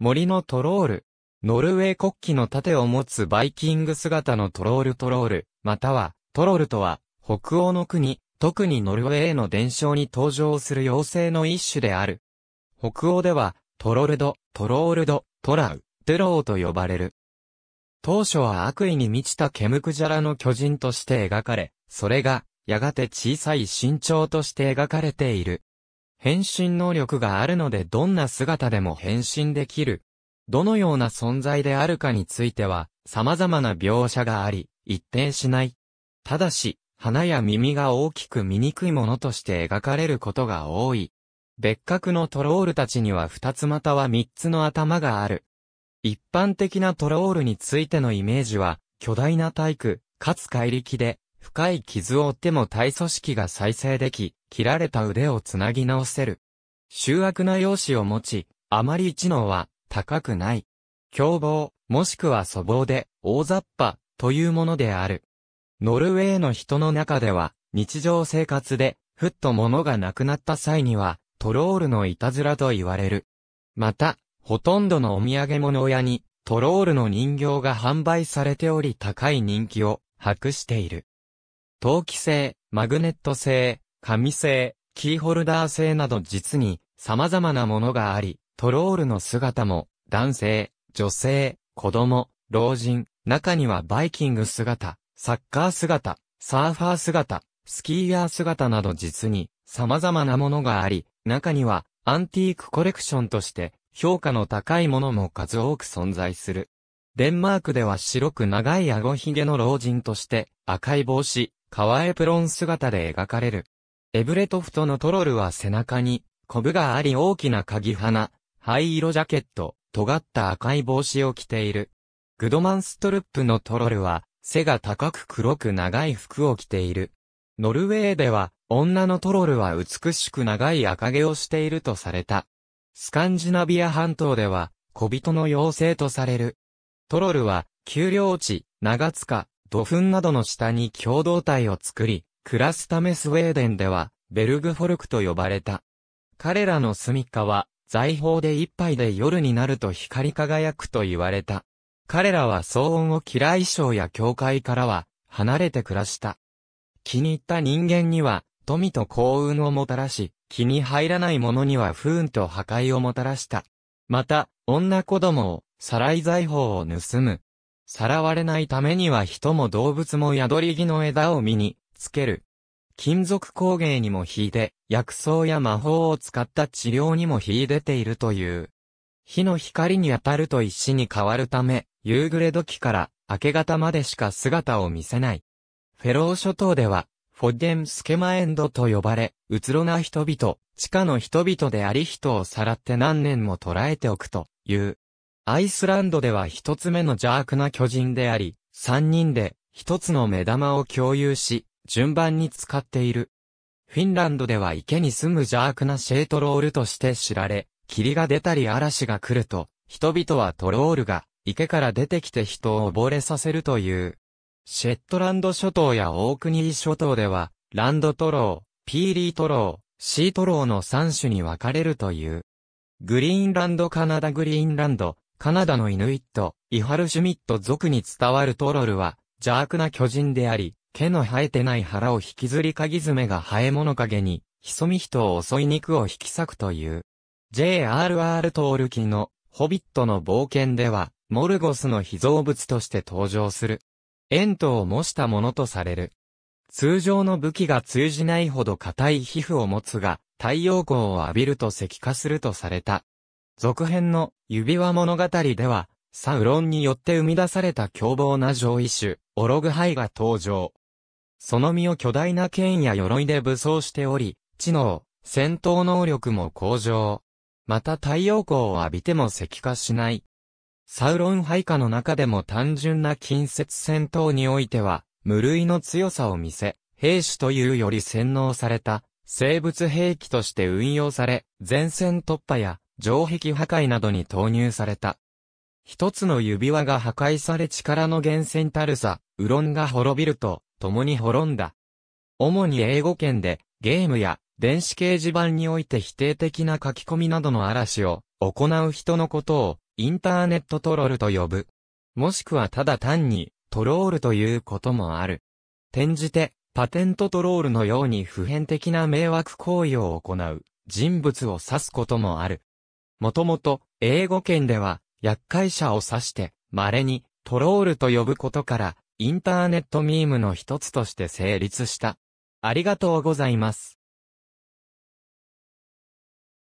森のトロール。ノルウェー国旗の盾を持つバイキング姿のトロールトロール、または、トロールとは、北欧の国、特にノルウェーの伝承に登場する妖精の一種である。北欧では、トロルド、トロールド、トラウ、トローと呼ばれる。当初は悪意に満ちたケムクジャラの巨人として描かれ、それが、やがて小さい身長として描かれている。変身能力があるのでどんな姿でも変身できる。どのような存在であるかについては、様々な描写があり、一定しない。ただし、鼻や耳が大きく醜いものとして描かれることが多い。別格のトロールたちには二つまたは三つの頭がある。一般的なトロールについてのイメージは、巨大な体育、かつ怪力で、深い傷を負っても体組織が再生でき、切られた腕をつなぎ直せる。醜悪な容姿を持ち、あまり知能は高くない。凶暴、もしくは粗暴で、大雑把、というものである。ノルウェーの人の中では、日常生活で、ふっと物がなくなった際には、トロールのいたずらと言われる。また、ほとんどのお土産物屋に、トロールの人形が販売されており高い人気を博している。陶器製、マグネット製、紙製、キーホルダー製など実に様々なものがあり、トロールの姿も男性、女性、子供、老人、中にはバイキング姿、サッカー姿、サーファー姿、スキーヤー姿など実に様々なものがあり、中にはアンティークコレクションとして評価の高いものも数多く存在する。デンマークでは白く長い顎ひげの老人として、赤い帽子、ワエプロン姿で描かれる。エブレトフトのトロルは背中に、コブがあり大きな鍵花、灰色ジャケット、尖った赤い帽子を着ている。グドマンストルップのトロルは、背が高く黒く長い服を着ている。ノルウェーでは、女のトロルは美しく長い赤毛をしているとされた。スカンジナビア半島では、小人の妖精とされる。トロルは、丘陵地、長塚、土墳などの下に共同体を作り、暮らすためスウェーデンでは、ベルグフォルクと呼ばれた。彼らの住処は、財宝で一杯で夜になると光り輝くと言われた。彼らは騒音を嫌い装や教会からは、離れて暮らした。気に入った人間には、富と幸運をもたらし、気に入らない者には不運と破壊をもたらした。また、女子供を、さらい財宝を盗む。さらわれないためには人も動物も宿り木の枝を身につける。金属工芸にも引いて、薬草や魔法を使った治療にも引い出ているという。火の光に当たると石に変わるため、夕暮れ時から明け方までしか姿を見せない。フェロー諸島では、フォッデンスケマエンドと呼ばれ、うつろな人々、地下の人々であり人をさらって何年も捕らえておくという。アイスランドでは一つ目の邪悪な巨人であり、三人で一つの目玉を共有し、順番に使っている。フィンランドでは池に住む邪悪なシェートロールとして知られ、霧が出たり嵐が来ると、人々はトロールが池から出てきて人を溺れさせるという。シェットランド諸島やオークニー諸島では、ランドトロー、ピーリートロー、シートローの3種に分かれるという。グリーンランドカナダグリーンランド、カナダのイヌイット、イハルシュミット族に伝わるトロルは、邪悪な巨人であり、毛の生えてない腹を引きずり鍵爪が生え物陰に、潜み人を襲い肉を引き裂くという。J.R.R. トールキの、ホビットの冒険では、モルゴスの秘蔵物として登場する。円筒を模したものとされる。通常の武器が通じないほど硬い皮膚を持つが、太陽光を浴びると石化するとされた。続編の指輪物語では、サウロンによって生み出された凶暴な上位種、オログハイが登場。その身を巨大な剣や鎧で武装しており、知能、戦闘能力も向上。また太陽光を浴びても石化しない。サウロン配下の中でも単純な近接戦闘においては、無類の強さを見せ、兵士というより洗脳された、生物兵器として運用され、前線突破や城壁破壊などに投入された。一つの指輪が破壊され力の源泉たるさ、うろんが滅びると、共に滅んだ。主に英語圏で、ゲームや、電子掲示板において否定的な書き込みなどの嵐を、行う人のことを、インターネットトロールと呼ぶ。もしくはただ単に、トロールということもある。転じて、パテントトロールのように普遍的な迷惑行為を行う人物を指すこともある。もともと、英語圏では、厄介者を指して、稀に、トロールと呼ぶことから、インターネットミームの一つとして成立した。ありがとうございます。